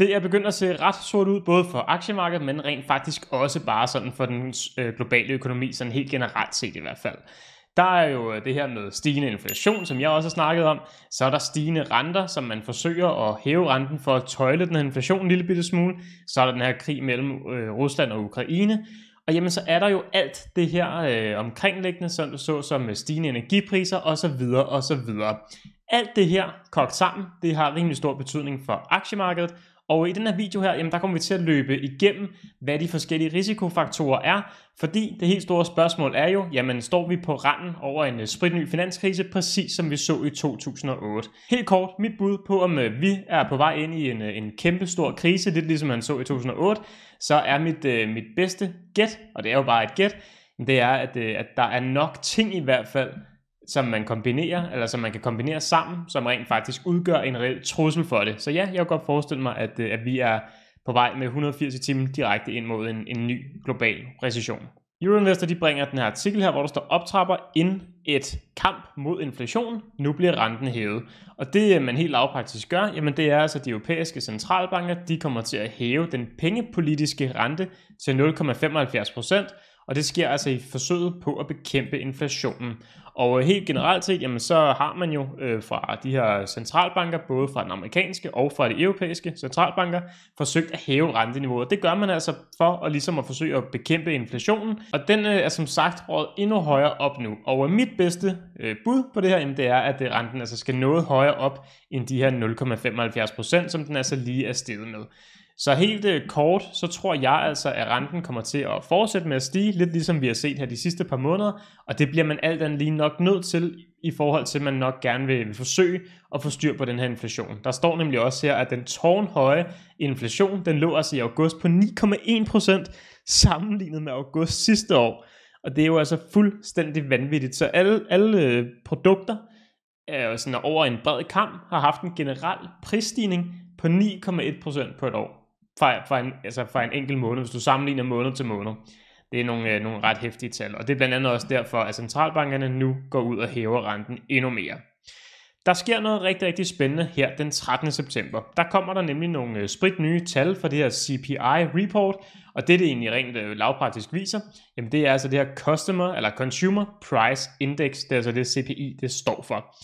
Det er begyndt at se ret sort ud, både for aktiemarkedet, men rent faktisk også bare sådan for den øh, globale økonomi, sådan helt generelt set i hvert fald. Der er jo øh, det her med stigende inflation, som jeg også har snakket om. Så er der stigende renter, som man forsøger at hæve renten for at tøjle den her inflation en lille bitte smule. Så er der den her krig mellem øh, Rusland og Ukraine. Og jamen, så er der jo alt det her øh, omkringliggende, som du så som stigende energipriser osv. osv. Alt det her kogt sammen, det har rimelig stor betydning for aktiemarkedet, og i den her video her, jamen der kommer vi til at løbe igennem, hvad de forskellige risikofaktorer er, fordi det helt store spørgsmål er jo, jamen står vi på randen over en øh, spritny finanskrise, præcis som vi så i 2008? Helt kort, mit bud på, om øh, vi er på vej ind i en, øh, en kæmpe stor krise, lidt ligesom man så i 2008, så er mit, mit bedste gæt, og det er jo bare et gæt, det er, at, at der er nok ting i hvert fald, som man kombinerer, eller som man kan kombinere sammen, som rent faktisk udgør en reel trussel for det. Så ja, jeg kan godt forestille mig, at, øh, at vi er på vej med 180 timer direkte ind mod en, en ny global recession. Euroinvestor de bringer den her artikel her, hvor der står optrapper ind et kamp mod inflation. Nu bliver renten hævet. Og det øh, man helt lavpraktisk gør, jamen det er altså, at de europæiske centralbanker, de kommer til at hæve den pengepolitiske rente til 0,75 og det sker altså i forsøget på at bekæmpe inflationen. Og øh, helt generelt set, jamen, så har man jo øh, fra de her centralbanker, både fra den amerikanske og fra de europæiske centralbanker, forsøgt at hæve renteniveauet. Det gør man altså for at ligesom at forsøge at bekæmpe inflationen, og den øh, er som sagt råd endnu højere op nu. Og øh, mit bedste øh, bud på det her, jamen, det er, at øh, renten altså skal noget højere op end de her 0,75 som den altså lige er steget med. Så helt øh, kort, så tror jeg altså, at renten kommer til at fortsætte med at stige, lidt ligesom vi har set her de sidste par måneder, og det bliver man alt andet lige nok nødt til, i forhold til, at man nok gerne vil, forsøge at få styr på den her inflation. Der står nemlig også her, at den tårnhøje inflation, den lå altså i august på 9,1% sammenlignet med august sidste år. Og det er jo altså fuldstændig vanvittigt. Så alle, alle øh, produkter er øh, sådan over en bred kamp har haft en generel prisstigning på 9,1% på et år fra, fra, en, altså fra en enkelt måned, hvis du sammenligner måned til måned. Det er nogle, øh, nogle ret hæftige tal, og det er blandt andet også derfor, at centralbankerne nu går ud og hæver renten endnu mere. Der sker noget rigtig, rigtig spændende her den 13. september. Der kommer der nemlig nogle øh, sprit nye tal fra det her CPI-report, og det, det egentlig rent øh, lavpraktisk viser, jamen det er altså det her Customer, eller Consumer Price Index, det er altså det CPI, det står for.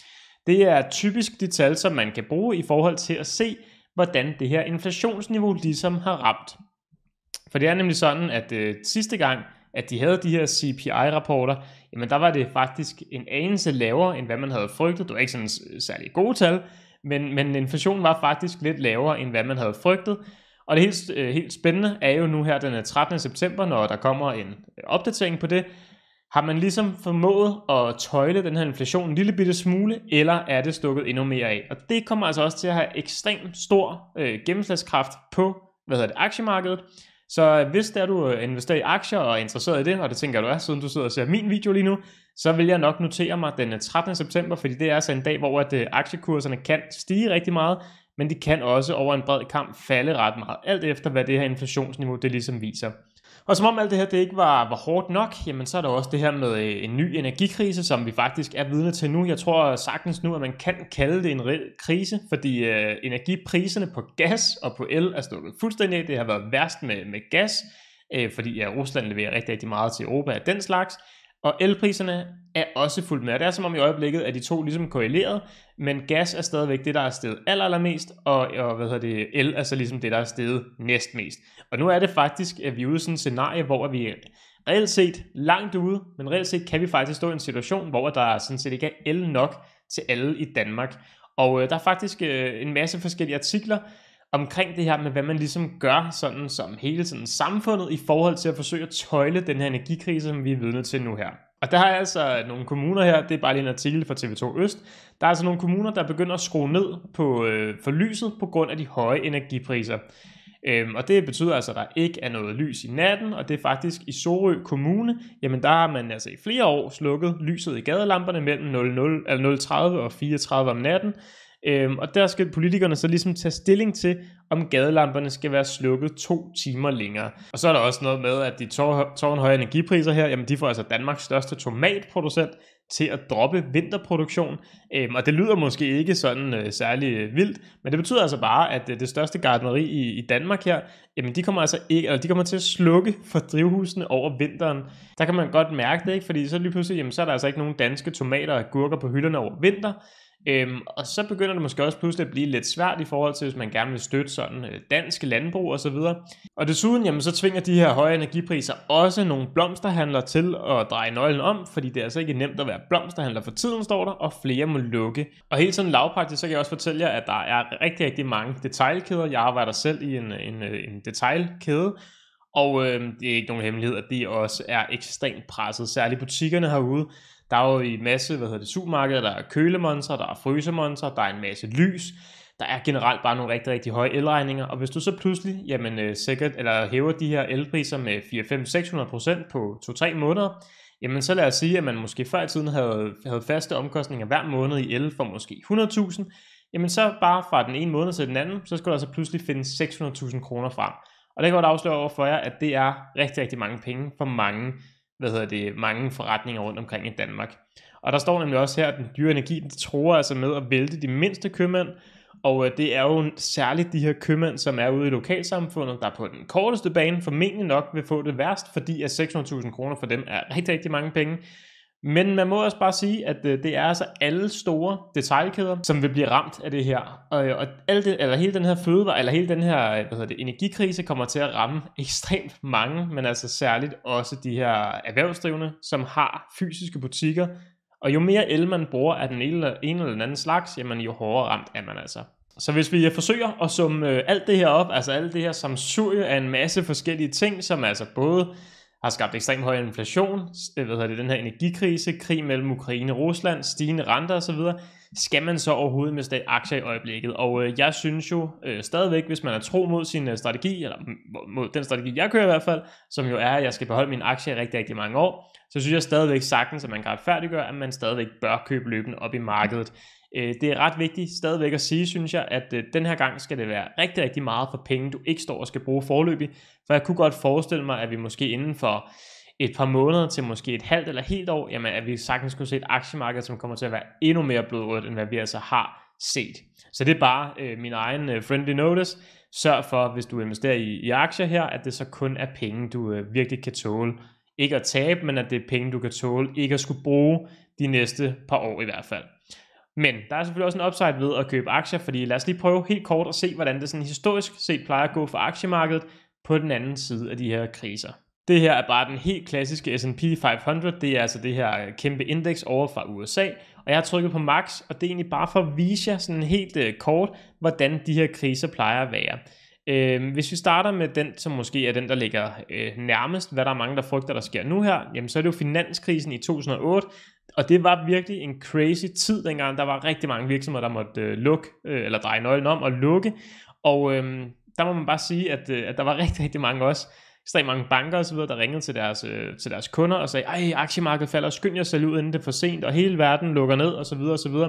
Det er typisk de tal, som man kan bruge i forhold til at se, hvordan det her inflationsniveau ligesom har ramt. For det er nemlig sådan, at øh, sidste gang, at de havde de her CPI-rapporter, jamen der var det faktisk en anelse lavere, end hvad man havde frygtet. Det var ikke sådan øh, særlig gode tal, men, men inflationen var faktisk lidt lavere, end hvad man havde frygtet. Og det helt, øh, helt spændende er jo nu her den 13. Øh, september, når der kommer en opdatering på det, har man ligesom formået at tøjle den her inflation en lille bitte smule, eller er det stukket endnu mere af? Og det kommer altså også til at have ekstremt stor øh, gennemslagskraft på hvad hedder det, aktiemarkedet. Så øh, hvis der du øh, investerer i aktier og er interesseret i det, og det tænker du er, siden du sidder og ser min video lige nu, så vil jeg nok notere mig den 13. Øh, september, fordi det er altså en dag, hvor at aktiekurserne kan stige rigtig meget, men de kan også over en bred kamp falde ret meget, alt efter hvad det her inflationsniveau det ligesom viser. Og som om alt det her det ikke var, var hårdt nok, jamen så er der også det her med øh, en ny energikrise, som vi faktisk er vidne til nu. Jeg tror sagtens nu, at man kan kalde det en reel krise, fordi øh, energipriserne på gas og på el er stået fuldstændig Det har været værst med, med gas, øh, fordi ja, Rusland leverer rigtig, rigtig meget til Europa af den slags. Og elpriserne er også fuldt med. Og det er som om i øjeblikket, at de to ligesom korreleret, men gas er stadigvæk det, der er steget allermest, og, og hvad hedder det, el er så ligesom det, der er steget næstmest. Og nu er det faktisk, at vi er ude i sådan et scenarie, hvor vi reelt set langt ude, men reelt set kan vi faktisk stå i en situation, hvor der sådan set ikke er el nok til alle i Danmark. Og øh, der er faktisk øh, en masse forskellige artikler omkring det her med, hvad man ligesom gør sådan som hele sådan samfundet i forhold til at forsøge at tøjle den her energikrise, som vi er vidne til nu her. Og der har altså nogle kommuner her, det er bare lige en artikel fra TV2 Øst, der er altså nogle kommuner, der begynder at skrue ned på, øh, for lyset på grund af de høje energipriser. Øhm, og det betyder altså, at der ikke er noget lys i natten, og det er faktisk i Sorø Kommune, jamen der har man altså i flere år slukket lyset i gadelamperne mellem 00, eller 030 og 34 om natten, Øhm, og der skal politikerne så ligesom tage stilling til, om gadelamperne skal være slukket to timer længere. Og så er der også noget med, at de tårnhøje energipriser her, jamen de får altså Danmarks største tomatproducent til at droppe vinterproduktion. Øhm, og det lyder måske ikke sådan øh, særlig øh, vildt, men det betyder altså bare, at øh, det største gardneri i, i Danmark her, jamen de kommer altså ikke, eller de kommer til at slukke for drivhusene over vinteren. Der kan man godt mærke det, ikke? fordi så lige pludselig, jamen så er der altså ikke nogen danske tomater og gurker på hylderne over vinter. Øhm, og så begynder det måske også pludselig at blive lidt svært i forhold til, hvis man gerne vil støtte sådan øh, danske landbrug osv. Og, og desuden, jamen, så tvinger de her høje energipriser også nogle blomsterhandlere til at dreje nøglen om, fordi det er altså ikke nemt at være blomsterhandler for tiden, står der, og flere må lukke. Og helt sådan lavpraktisk, så kan jeg også fortælle jer, at der er rigtig, rigtig mange detaljkæder. Jeg arbejder selv i en, en, øh, en detaljkæde, og øh, det er ikke nogen hemmelighed, at de også er ekstremt presset, særligt butikkerne herude. Der er jo en masse, hvad hedder det, supermarkeder, der er kølemonster, der er frysemonster, der er en masse lys. Der er generelt bare nogle rigtig, rigtig høje elregninger, og hvis du så pludselig jamen, øh, sikkert, eller hæver de her elpriser med 4-5-600% på 2-3 måneder, jamen så lad os sige, at man måske før i tiden havde, havde faste omkostninger hver måned i el for måske 100.000, jamen så bare fra den ene måned til den anden, så skulle der så altså pludselig finde 600.000 kroner frem. Og det kan godt afsløre over for jer, at det er rigtig, rigtig mange penge for mange, hvad hedder det, mange forretninger rundt omkring i Danmark. Og der står nemlig også her, at den dyre energi den tror altså med at vælte de mindste købmænd, og øh, det er jo særligt de her købmænd, som er ude i lokalsamfundet, der på den korteste bane formentlig nok vil få det værst, fordi at 600.000 kroner for dem er rigtig, rigtig mange penge. Men man må også bare sige, at øh, det er altså alle store detaljkæder, som vil blive ramt af det her. Og, øh, og alle det, eller hele den her fødevare, eller hele den her øh, hvad hedder det, energikrise kommer til at ramme ekstremt mange, men altså særligt også de her erhvervsdrivende, som har fysiske butikker. Og jo mere el man bruger af den ene eller, en eller den anden slags, jamen jo hårdere ramt er man altså. Så hvis vi forsøger at summe alt det her op, altså alt det her samsurie af en masse forskellige ting, som altså både har skabt ekstremt høj inflation, øh, hvad hedder det, den her energikrise, krig mellem Ukraine og Rusland, stigende renter osv., skal man så overhovedet med aktier i øjeblikket? Og øh, jeg synes jo øh, stadigvæk, hvis man er tro mod sin øh, strategi, eller mod den strategi, jeg kører i hvert fald, som jo er, at jeg skal beholde min aktie i rigtig, rigtig mange år, så synes jeg stadigvæk sagtens, at man kan retfærdiggøre, at man stadigvæk bør købe løbende op i markedet. Øh, det er ret vigtigt stadigvæk at sige, synes jeg, at øh, den her gang skal det være rigtig, rigtig meget for penge, du ikke står og skal bruge forløbig. For jeg kunne godt forestille mig, at vi måske inden for et par måneder til måske et halvt eller helt år, jamen at vi sagtens kunne se et aktiemarked, som kommer til at være endnu mere blodrødt, end hvad vi altså har set. Så det er bare øh, min egen øh, friendly notice. Sørg for, hvis du investerer i, i aktier her, at det så kun er penge, du øh, virkelig kan tåle. Ikke at tabe, men at det er penge, du kan tåle, ikke at skulle bruge de næste par år i hvert fald. Men der er selvfølgelig også en upside ved at købe aktier, fordi lad os lige prøve helt kort at se, hvordan det sådan historisk set plejer at gå for aktiemarkedet på den anden side af de her kriser. Det her er bare den helt klassiske S&P 500, det er altså det her øh, kæmpe indeks over fra USA, og jeg har trykket på max, og det er egentlig bare for at vise jer sådan helt øh, kort, hvordan de her kriser plejer at være. Øhm, hvis vi starter med den, som måske er den, der ligger øh, nærmest, hvad der er mange, der frygter, der sker nu her, jamen så er det jo finanskrisen i 2008, og det var virkelig en crazy tid dengang. Der var rigtig mange virksomheder, der måtte øh, lukke, øh, eller dreje nøglen om og lukke. Og øh, der må man bare sige, at, øh, at der var rigtig, rigtig mange også, ekstremt mange banker osv., der ringede til deres, øh, til deres kunder og sagde, ej, aktiemarkedet falder, skynd jer selv ud, inden det er for sent, og hele verden lukker ned osv. osv.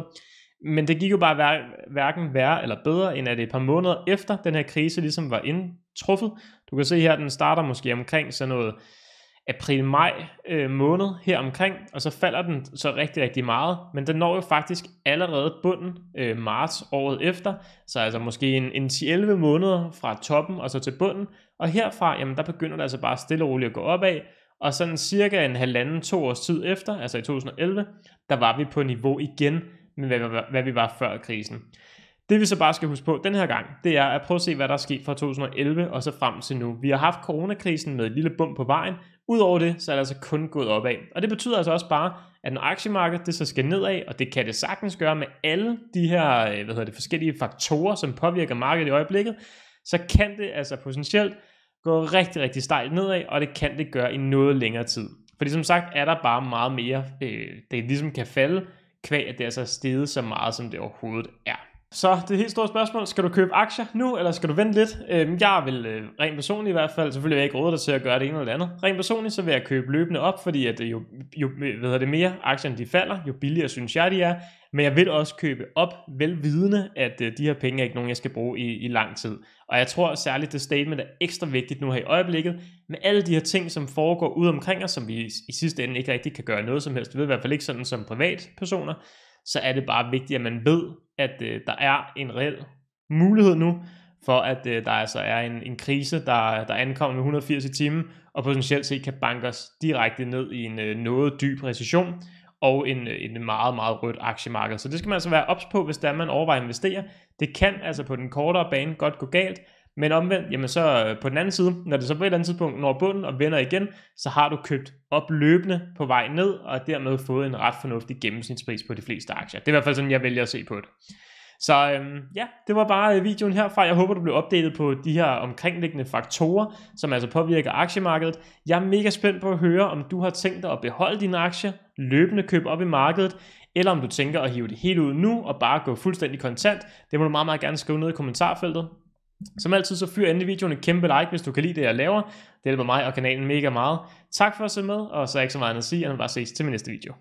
Men det gik jo bare hver, hverken værre eller bedre, end at et par måneder efter den her krise ligesom var indtruffet. Du kan se her, den starter måske omkring sådan noget april-maj øh, måned her omkring, og så falder den så rigtig, rigtig meget, men den når jo faktisk allerede bunden øh, marts året efter, så altså måske en, en 10-11 måneder fra toppen og så til bunden, og herfra, jamen der begynder det altså bare stille og roligt at gå opad, og sådan cirka en halvanden, to års tid efter, altså i 2011, der var vi på niveau igen med, hvad, hvad, hvad vi var før krisen. Det vi så bare skal huske på den her gang, det er at prøve at se, hvad der er sket fra 2011 og så frem til nu. Vi har haft coronakrisen med et lille bump på vejen, Udover det, så er det altså kun gået opad. Og det betyder altså også bare, at når aktiemarkedet det så skal nedad, og det kan det sagtens gøre med alle de her øh, hvad hedder det, forskellige faktorer, som påvirker markedet i øjeblikket, så kan det altså potentielt gå rigtig, rigtig stejlt nedad, og det kan det gøre i noget længere tid. Fordi som sagt er der bare meget mere, øh, det ligesom kan falde, kvæg at det altså er steget så meget, som det overhovedet er. Så det helt store spørgsmål, skal du købe aktier nu, eller skal du vente lidt? Øhm, jeg vil øh, rent personligt i hvert fald, selvfølgelig vil jeg ikke råde dig til at gøre det ene eller det andet. Rent personligt, så vil jeg købe løbende op, fordi at øh, jo, jo hvad det mere aktierne de falder, jo billigere synes jeg de er. Men jeg vil også købe op, velvidende, at øh, de her penge er ikke nogen, jeg skal bruge i, i lang tid. Og jeg tror særligt, det statement er ekstra vigtigt nu her i øjeblikket, med alle de her ting, som foregår ude omkring os, som vi i sidste ende ikke rigtig kan gøre noget som helst ved, i hvert fald ikke sådan som privatpersoner, så er det bare vigtigt, at man ved, at øh, der er en reel mulighed nu for, at øh, der altså er en, en krise, der, der ankommer med 180 i timen, og potentielt set kan banke os direkte ned i en øh, noget dyb recession og en, øh, en meget, meget rødt aktiemarked. Så det skal man altså være ops på, hvis der man overvejer at investere. Det kan altså på den kortere bane godt gå galt, men omvendt, jamen så øh, på den anden side, når det så på et eller andet tidspunkt når bunden og vender igen, så har du købt op løbende på vej ned, og dermed fået en ret fornuftig gennemsnitspris på de fleste aktier. Det er i hvert fald sådan, jeg vælger at se på det. Så øhm, ja, det var bare øh, videoen herfra. Jeg håber, du blev opdateret på de her omkringliggende faktorer, som altså påvirker aktiemarkedet. Jeg er mega spændt på at høre, om du har tænkt dig at beholde dine aktier, løbende købe op i markedet, eller om du tænker at hive det helt ud nu og bare gå fuldstændig kontant. Det må du meget, meget gerne skrive ned i kommentarfeltet. Som altid, så fyr endelig videoen et kæmpe like, hvis du kan lide det, jeg laver. Det hjælper mig og kanalen mega meget. Tak for at se med, og så er ikke så meget andet at sige, end at bare ses til min næste video.